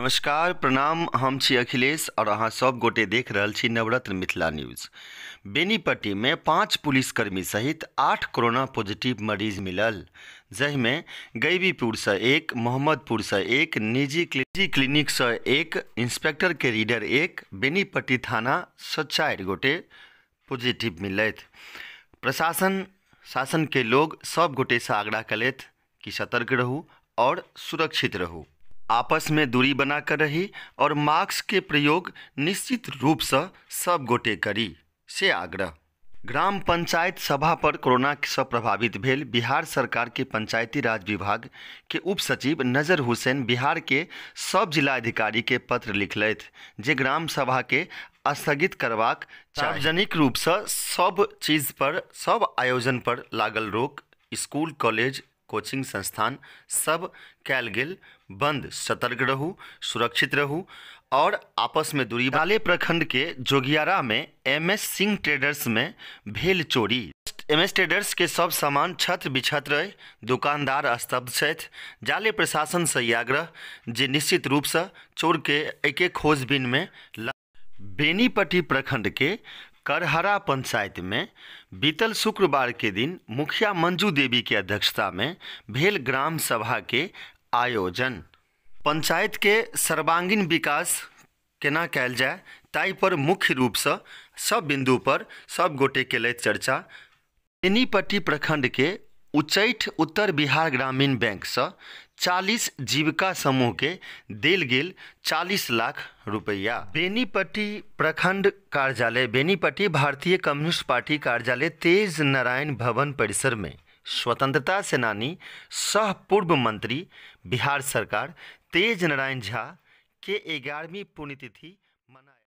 नमस्कार प्रणाम हम अखिलेश और अहाँ सब गोटे देख रहल छी नवरत्न मिथिला न्यूज बेनीपट्टी में पाँच पुलिसकर्मी सहित आठ कोरोना पॉजिटिव मरीज मिलल जहिमे गैबीपुर से एक मोहम्मदपुर से एक निजी निजी क्लिनिक से एक इंस्पेक्टर के रीडर एक बेनीपट्टी थाना से चार गोटे पॉजिटिव मिलत प्रशासन शासन के लोग सब गोटे से आग्रह कलत कि सतर्क रहू और सुरक्षित रहू आपस में दूरी बनाकर रही और मास्क के प्रयोग निश्चित रूप से सब गोटे करी से आग्रह ग्राम पंचायत सभा पर कोरोना से प्रभावित भेल बिहार सरकार के पंचायती राज विभाग के उप सचिव नजर हुसैन बिहार के सब जिलाधिकारी के पत्र लिखल जे ग्राम सभा के स्थगित करवाक सार्वजनिक रूप से सब चीज पर सब आयोजन पर लागल रोक स्कूल कॉलेज कोचिंग संस्थान सब कैल ग बंद सतर्क रहू सुरक्षित रहू और आपस में दूरी बाले प्रखंड के जोगियारा में एम एस सिंह ट्रेडर्स में भेल चोरी एम एस ट्रेडर्स के सब सामान छत बिछत रहे दुकानदार स्तब्ध जाले प्रशासन से ई आग्रह जे निश्चित रूप से चोर के एक खोजबीन में बेनीपट्टी प्रखंड के करहरा पंचायत में बीतल शुक्रवार के दिन मुखिया मंजू देवी के अध्यक्षता में भेल ग्राम सभा के आयोजन पंचायत के सर्वांगीण विकास केना कयल जाए ताई पर मुख्य से सब बिंदु पर सब गोटे लिए चर्चा तेनीपट्टी प्रखंड के उच्चैठ उत्तर बिहार ग्रामीण बैंक से चालीस जीविका समूह के देल गेल चालीस लाख रुपया बेनीपट्टी प्रखंड कार्यालय बेनीपट्टी भारतीय कम्युनिस्ट पार्टी कार्यालय तेज नारायण भवन परिसर में स्वतंत्रता सेनानी सह पूर्व मंत्री बिहार सरकार तेज नारायण झा के ग्यारहवीं पुण्यतिथि मनाया